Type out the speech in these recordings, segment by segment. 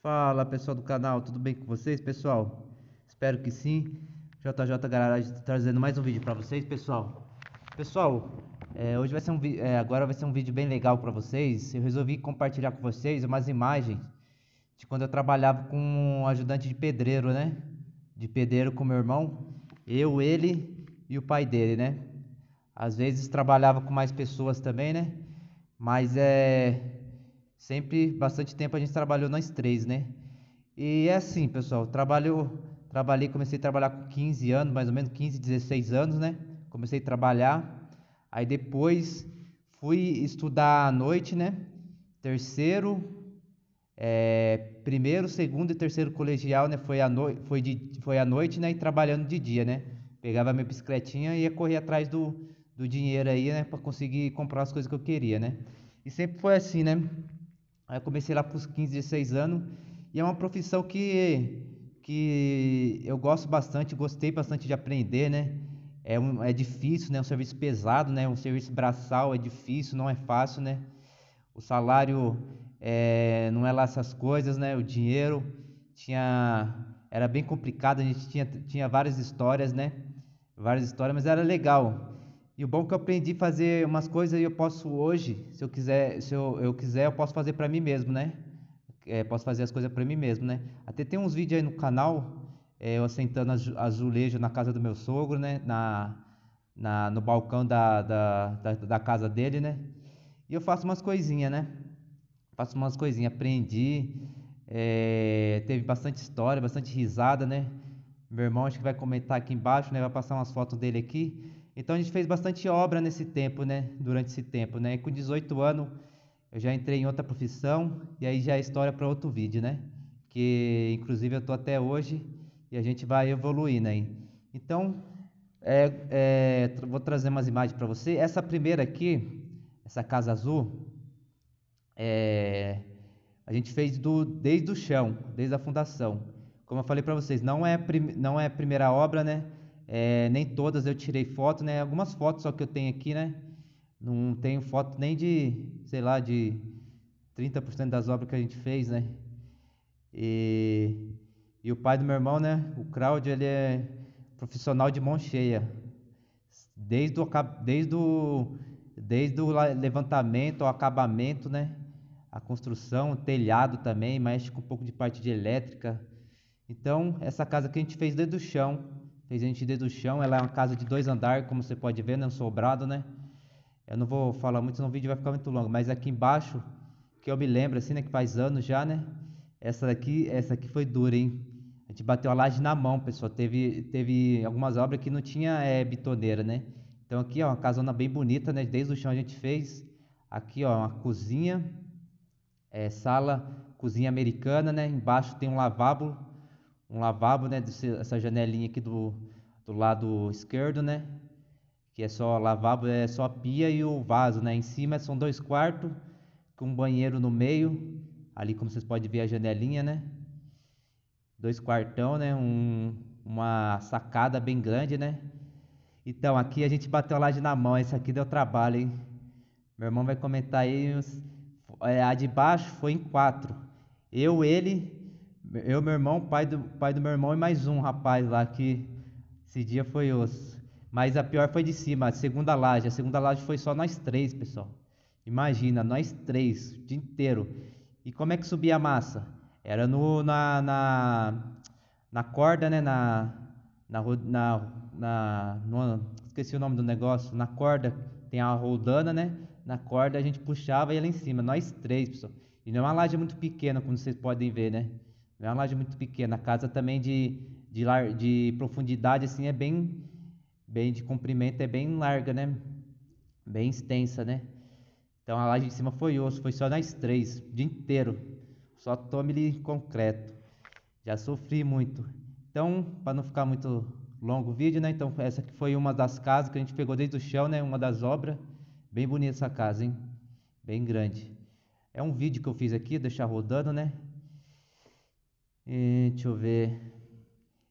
Fala pessoal do canal, tudo bem com vocês, pessoal? Espero que sim. JJ Garage tá trazendo mais um vídeo para vocês, pessoal. Pessoal, é, hoje vai ser um é, agora vai ser um vídeo bem legal para vocês. Eu resolvi compartilhar com vocês umas imagens de quando eu trabalhava com um ajudante de pedreiro, né? De pedreiro com meu irmão, eu, ele e o pai dele, né? Às vezes trabalhava com mais pessoas também, né? Mas é Sempre, bastante tempo a gente trabalhou nós três, né? E é assim, pessoal, trabalho, trabalhei, comecei a trabalhar com 15 anos, mais ou menos 15, 16 anos, né? Comecei a trabalhar, aí depois fui estudar à noite, né? Terceiro, é, primeiro, segundo e terceiro colegial, né? Foi à, foi foi à noite, né? E trabalhando de dia, né? Pegava minha bicicletinha e ia correr atrás do, do dinheiro aí, né? Para conseguir comprar as coisas que eu queria, né? E sempre foi assim, né? Aí eu comecei lá para os 15, 16 anos e é uma profissão que, que eu gosto bastante, gostei bastante de aprender, né? É, um, é difícil, né? É um serviço pesado, né? É um serviço braçal é difícil, não é fácil, né? O salário é, não é lá essas coisas, né? O dinheiro tinha era bem complicado, a gente tinha, tinha várias histórias, né? Várias histórias, mas era legal. E o bom é que eu aprendi a fazer umas coisas e eu posso hoje, se eu quiser, se eu, eu quiser, eu posso fazer para mim mesmo, né? É, posso fazer as coisas para mim mesmo, né? Até tem uns vídeos aí no canal, é, eu assentando azulejo na casa do meu sogro, né? Na, na, no balcão da, da, da, da casa dele, né? E eu faço umas coisinhas, né? Faço umas coisinhas, aprendi, é, teve bastante história, bastante risada, né? Meu irmão acho que vai comentar aqui embaixo, né? Vai passar umas fotos dele aqui. Então a gente fez bastante obra nesse tempo, né? Durante esse tempo, né? E com 18 anos eu já entrei em outra profissão e aí já é história para outro vídeo, né? Que inclusive eu tô até hoje e a gente vai evoluindo aí. Então é, é, vou trazer umas imagens para você. Essa primeira aqui, essa casa azul, é, a gente fez do, desde o chão, desde a fundação. Como eu falei para vocês, não é, prim, não é a primeira obra, né? É, nem todas eu tirei foto, né? Algumas fotos só que eu tenho aqui, né? Não tenho foto nem de, sei lá, de 30% das obras que a gente fez, né? E, e o pai do meu irmão, né? O Claudio, ele é profissional de mão cheia. Desde o, desde o, desde o levantamento ao acabamento, né? A construção, o telhado também, mexe com um pouco de parte de elétrica. Então, essa casa que a gente fez desde o chão, fez a gente desde o chão. Ela é uma casa de dois andares, como você pode ver, né? Um sobrado, né? Eu não vou falar muito, senão o vídeo vai ficar muito longo. Mas aqui embaixo, que eu me lembro, assim, né? Que faz anos já, né? Essa daqui, essa aqui foi dura, hein? A gente bateu a laje na mão, pessoal. Teve, teve algumas obras que não tinha é, bitoneira, né? Então aqui, ó, uma casona bem bonita, né? Desde o chão a gente fez. Aqui, ó, uma cozinha. É, sala, cozinha americana, né? Embaixo tem um lavabo um lavabo, né? Desse, essa janelinha aqui do, do lado esquerdo, né? Que é só lavabo, é só a pia e o vaso, né? Em cima são dois quartos com um banheiro no meio. Ali, como vocês podem ver, a janelinha, né? Dois quartão, né? Um, uma sacada bem grande, né? Então, aqui a gente bateu a laje na mão. Esse aqui deu trabalho, hein? Meu irmão vai comentar aí. Os... É, a de baixo foi em quatro. Eu, ele eu, meu irmão, pai do, pai do meu irmão e mais um rapaz lá que esse dia foi osso. Mas a pior foi de cima, a segunda laje. A segunda laje foi só nós três, pessoal. Imagina, nós três, o dia inteiro. E como é que subia a massa? Era no, na, na, na corda, né? Na, na, na, na no, esqueci o nome do negócio. Na corda tem a roldana, né? Na corda a gente puxava e ela em cima. Nós três, pessoal. E não é uma laje muito pequena, como vocês podem ver, né? É uma laje muito pequena. A casa também de, de, lar, de profundidade assim é bem, bem de comprimento, é bem larga, né? Bem extensa, né? Então a laje de cima foi osso, foi só nas três, o dia inteiro. Só tome-lhe concreto. Já sofri muito. Então, para não ficar muito longo o vídeo, né? Então, essa aqui foi uma das casas que a gente pegou desde o chão, né? Uma das obras. Bem bonita essa casa, hein? Bem grande. É um vídeo que eu fiz aqui, deixar rodando, né? deixa eu ver.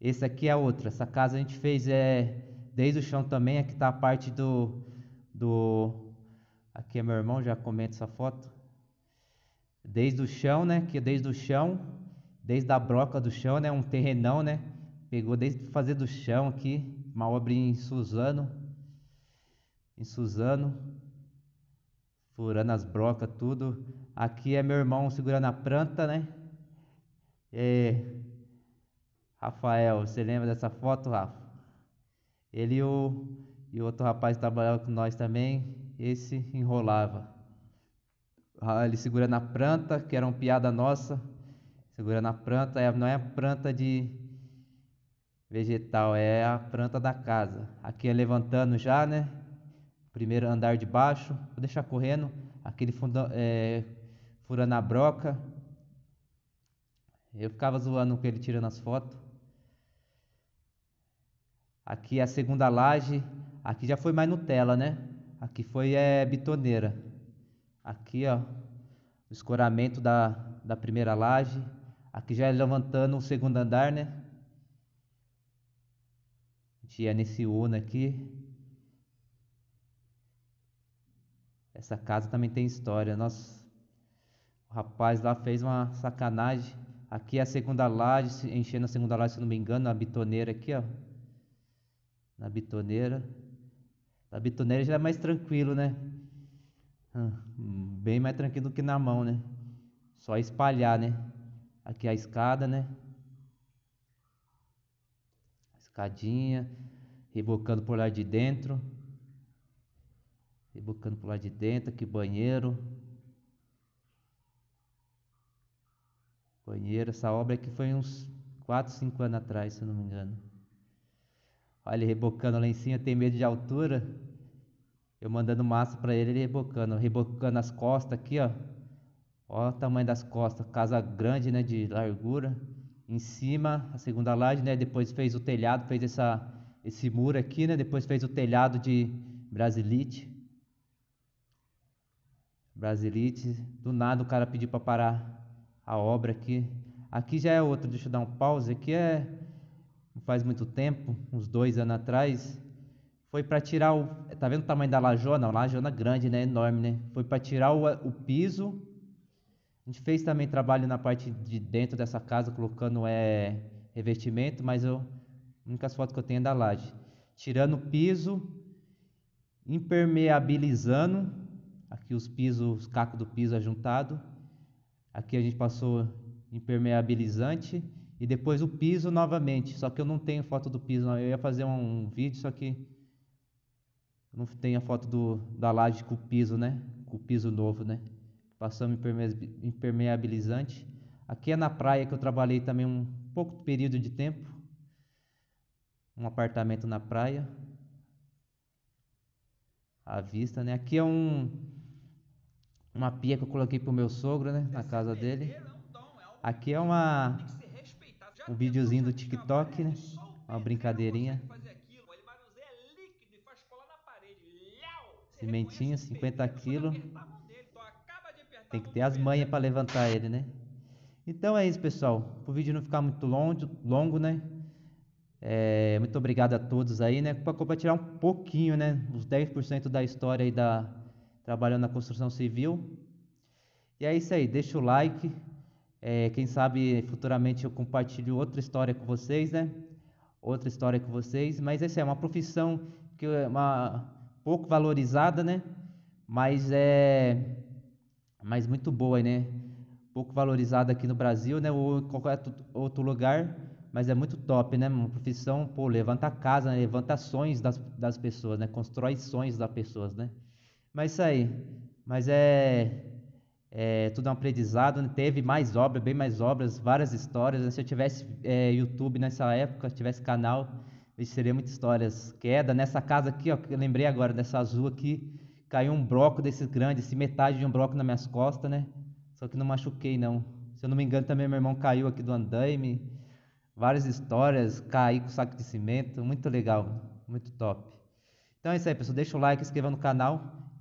Esse aqui é outra. Essa casa a gente fez é desde o chão também. Aqui está a parte do, do. Aqui é meu irmão, já comenta essa foto. Desde o chão, né? Que desde o chão, desde a broca do chão, né? Um terrenão, né? Pegou desde fazer do chão aqui. Uma obra em Suzano. Em Suzano. Furando as brocas, tudo. Aqui é meu irmão segurando a planta, né? Rafael, você lembra dessa foto, Rafa? Ele e o, e o outro rapaz trabalhava com nós também. Esse enrolava. Ah, ele segura na planta, que era uma piada nossa. Segurando na planta, é, não é a planta de vegetal, é a planta da casa. Aqui é levantando já, né? Primeiro andar de baixo, vou deixar correndo. Aquele é, furando a broca eu ficava zoando com ele tirando as fotos. Aqui é a segunda laje. Aqui já foi mais Nutella, né? Aqui foi é, bitoneira. Aqui, ó, o escoramento da, da primeira laje. Aqui já é levantando o segundo andar, né? A gente ia nesse Uno aqui. Essa casa também tem história. Nossa, o rapaz lá fez uma sacanagem. Aqui é a segunda laje, enchendo a segunda laje, se não me engano, na bitoneira aqui, ó. Na bitoneira. Na bitoneira já é mais tranquilo, né? Hum, bem mais tranquilo que na mão, né? Só espalhar, né? Aqui a escada, né? Escadinha. Rebocando por lá de dentro. Rebocando por lá de dentro. Aqui banheiro. banheiro. Essa obra aqui foi uns 4, 5 anos atrás, se eu não me engano. Olha ele rebocando lá em cima, tem medo de altura. Eu mandando massa para ele, ele rebocando. Rebocando as costas aqui, ó. Olha o tamanho das costas, casa grande, né, de largura. Em cima, a segunda laje, né, depois fez o telhado, fez essa, esse muro aqui, né, depois fez o telhado de brasilite. Brasilite, do nada o cara pediu para parar a obra aqui. Aqui já é outra, deixa eu dar um pause. Aqui é. faz muito tempo, uns dois anos atrás. Foi para tirar o. Tá vendo o tamanho da lajona? lajona grande, né? Enorme, né? Foi para tirar o, o piso. A gente fez também trabalho na parte de dentro dessa casa, colocando é, revestimento, mas eu. Únicas fotos que eu tenho é da laje. Tirando o piso, impermeabilizando. Aqui os pisos, os cacos do piso ajuntado Aqui a gente passou impermeabilizante e depois o piso novamente. Só que eu não tenho foto do piso, não. eu ia fazer um, um vídeo, só que não tem a foto do, da laje com o piso, né? Com o piso novo, né? Passamos impermeabilizante. Aqui é na praia que eu trabalhei também um pouco período de tempo. Um apartamento na praia. A vista, né? Aqui é um uma pia que eu coloquei pro meu sogro, né? Na casa dele. Aqui é uma um videozinho do TikTok, né? Uma brincadeirinha. Cimentinho, 50 quilos. Tem que ter as manhas para levantar ele, né? Então é isso, pessoal. pro o vídeo não ficar muito longo, longo né? É, muito obrigado a todos aí, né? Para compartilhar um pouquinho, né? Os 10% da história aí da, trabalhando na construção civil. E é isso aí, deixa o like. É, quem sabe futuramente eu compartilho outra história com vocês, né? Outra história com vocês. Mas essa é uma profissão que é uma, pouco valorizada, né? Mas é mas muito boa, né? Pouco valorizada aqui no Brasil, né? Ou em qualquer outro lugar, mas é muito top, né? Uma profissão, pô, levanta a casa, né? levanta ações das, das pessoas, né? Constrói sonhos das pessoas, né? Mas isso aí. Mas é, é tudo um aprendizado. Né? Teve mais obras, bem mais obras, várias histórias. Né? Se eu tivesse é, YouTube nessa época, tivesse canal, seria muitas histórias. Queda nessa casa aqui, ó, que eu lembrei agora dessa azul aqui, caiu um bloco desses grandes, assim, metade de um bloco nas minhas costas, né? Só que não machuquei não. Se eu não me engano também meu irmão caiu aqui do andaime. Várias histórias, caí com saco de cimento, muito legal, muito top. Então é isso aí, pessoal, deixa o like, inscreva no canal